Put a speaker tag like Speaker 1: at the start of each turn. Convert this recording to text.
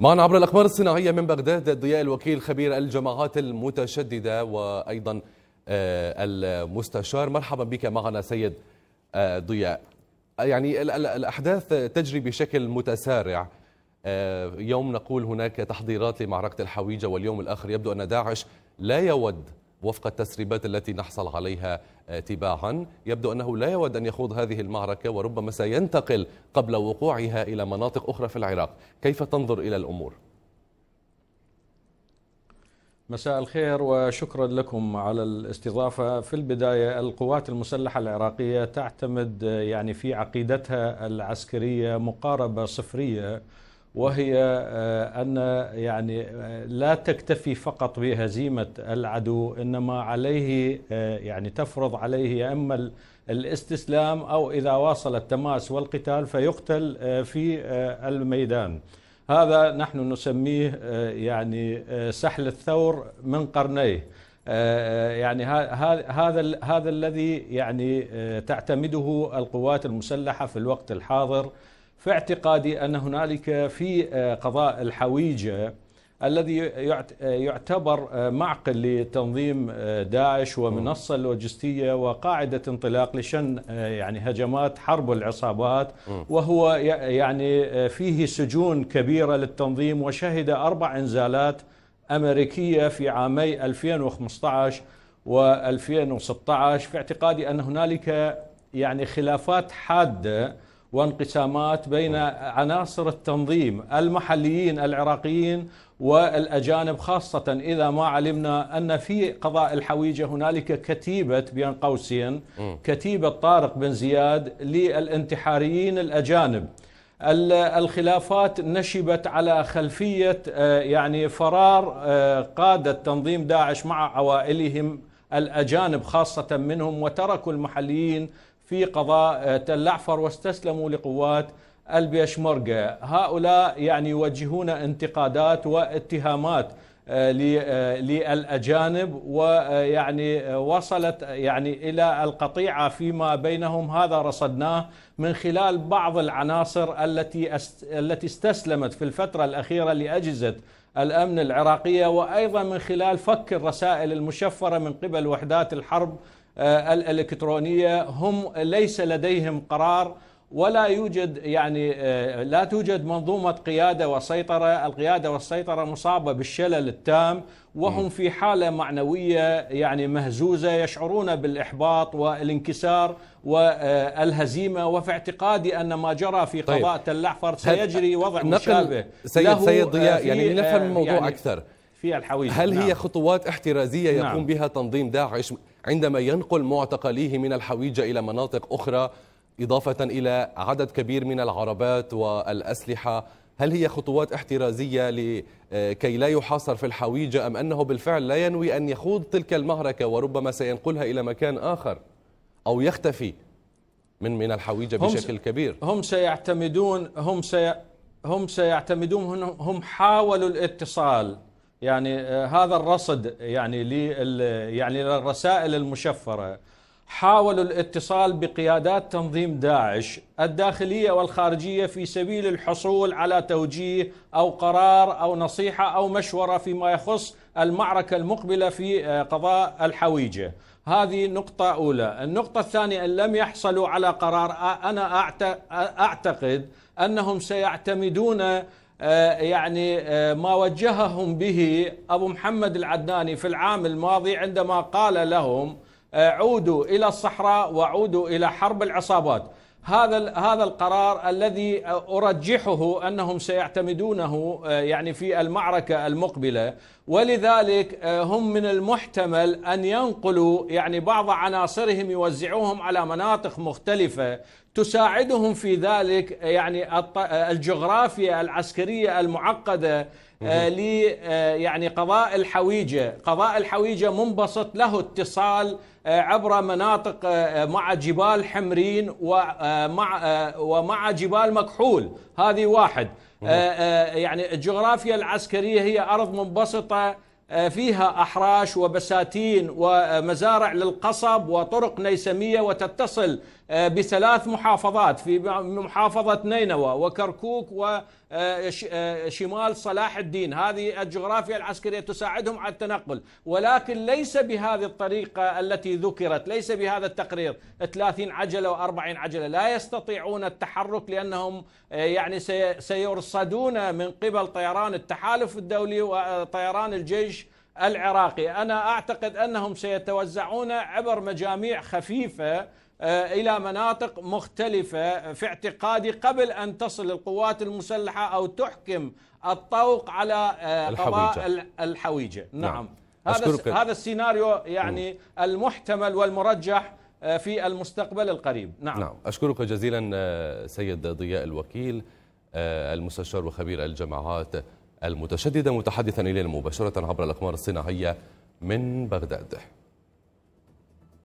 Speaker 1: معنا عبر الأخبار الصناعية من بغداد ضياء الوكيل خبير الجماعات المتشددة وأيضا آه، المستشار مرحبا بك معنا سيد آه، ضياء يعني الأحداث تجري بشكل متسارع آه، يوم نقول هناك تحضيرات لمعركة الحويجة واليوم الآخر يبدو أن داعش لا يود وفق التسريبات التي نحصل عليها آه، تباعا يبدو أنه لا يود أن يخوض هذه المعركة وربما سينتقل قبل وقوعها إلى مناطق أخرى في العراق كيف تنظر إلى الأمور؟
Speaker 2: مساء الخير وشكرا لكم على الاستضافة في البداية القوات المسلحة العراقية تعتمد آه، يعني في عقيدتها العسكرية مقاربة صفرية وهي آه، ان يعني آه، لا تكتفي فقط بهزيمه العدو انما عليه آه، يعني تفرض عليه يا اما الاستسلام او اذا واصل التماس والقتال فيقتل في الميدان. هذا نحن نسميه يعني سحل الثور من قرنيه. يعني هذا هذا الذي يعني تعتمده القوات المسلحه في الوقت الحاضر في اعتقادي أن هنالك في آه، قضاء الحويجة الذي آه، يعتبر آه، معقل لتنظيم داعش ومنصة لوجستية وقاعدة انطلاق لشن يعني هجمات حرب العصابات وهو يعني فيه سجون كبيرة للتنظيم وشهد أربع انزالات أمريكية في عامي 2015 و2016 في اعتقادي أن هنالك يعني خلافات حادة وانقسامات بين عناصر التنظيم المحليين العراقيين والاجانب خاصه اذا ما علمنا ان في قضاء الحويجه هنالك كتيبه بين قوسين كتيبه طارق بن زياد للانتحاريين الاجانب الخلافات نشبت على خلفيه آه، يعني فرار آه، قاده تنظيم داعش مع عوائلهم الاجانب خاصه منهم وتركوا المحليين في قضاء آه، تل عفر واستسلموا لقوات البيشمركة هؤلاء يعني يوجهون انتقادات واتهامات آه، آه، للأجانب ويعني وصلت يعني إلى القطيعة فيما بينهم هذا رصدناه من خلال بعض العناصر التي التي استسلمت في الفترة الأخيرة لأجهزة الأمن العراقية وأيضا من خلال فك الرسائل المشفرة من قبل وحدات الحرب آه، الالكترونيه هم ليس لديهم قرار ولا يوجد يعني آه، لا توجد منظومه قياده وسيطره، القياده والسيطره مصابه بالشلل التام وهم في حاله معنويه يعني مهزوزه يشعرون بالاحباط والانكسار والهزيمه وفي اعتقادي ان ما جرى في طيب. قضاء طيب. تل سيجري وضع مشابه سيد سيد ضياء آه، يعني لنفهم الموضوع يعني اكثر
Speaker 1: في الحويجة هل نعم. هي خطوات احترازية نعم. يقوم نعم. بها تنظيم داعش عندما ينقل معتقليه من الحويجة إلى مناطق أخرى إضافة إلى عدد كبير من العربات والأسلحة هل هي خطوات احترازية لكي آه، لا يحاصر في الحويجة أم أنه بالفعل لا ينوي أن يخوض تلك المعركة وربما سينقلها إلى مكان آخر أو يختفي من من الحويجة بشكل كبير هم سيعتمدون هم سي هم سيعتمدون
Speaker 2: هم حاولوا الاتصال يعني آه، هذا الرصد يعني لل يعني للرسائل المشفره حاولوا الاتصال بقيادات تنظيم داعش الداخليه والخارجيه في سبيل الحصول على توجيه او قرار او نصيحه او مشوره فيما يخص المعركه المقبله في آه، قضاء الحويجه. هذه نقطه اولى، النقطه الثانيه ان لم يحصلوا على قرار آه، انا اعتقد انهم سيعتمدون آه، يعني آه، ما وجههم به أبو محمد العدناني في العام الماضي عندما قال لهم آه، عودوا إلى الصحراء وعودوا إلى حرب العصابات هذا هذا القرار الذي ارجحه انهم سيعتمدونه آه، يعني في المعركه المقبله ولذلك آه، هم من المحتمل ان ينقلوا يعني بعض عناصرهم يوزعوهم على مناطق مختلفه تساعدهم في ذلك يعني آه، الجغرافيا العسكريه المعقده آه، ل آه، يعني قضاء الحويجة قضاء الحويجة منبسط له اتصال آه، عبر مناطق مع جبال حمرين ومع ومع جبال مكحول هذه واحد يعني الجغرافيا العسكرية هي أرض منبسطة فيها أحراش وبساتين ومزارع للقصب وطرق نيسمية وتتصل آه، بثلاث محافظات في محافظة نينوى وكركوك وشمال آه، آه، صلاح الدين هذه الجغرافيا العسكرية تساعدهم على التنقل ولكن ليس بهذه الطريقة التي ذكرت ليس بهذا التقرير 30 عجلة و40 عجلة لا يستطيعون التحرك لأنهم يعني سيرصدون من قبل طيران التحالف الدولي وطيران الجيش العراقي أنا أعتقد أنهم سيتوزعون عبر مجاميع خفيفة آه، إلى مناطق مختلفة في اعتقادي قبل أن تصل القوات المسلحة أو تحكم الطوق على آه، قضاء الحويجة نعم, نعم. هذا هذا السيناريو يعني نعم. المحتمل والمرجح آه، في المستقبل القريب نعم,
Speaker 1: نعم. أشكرك جزيلا سيد ضياء الوكيل المستشار وخبير الجماعات المتشددة متحدثا إلينا مباشرة عبر الأقمار الصناعية من بغداد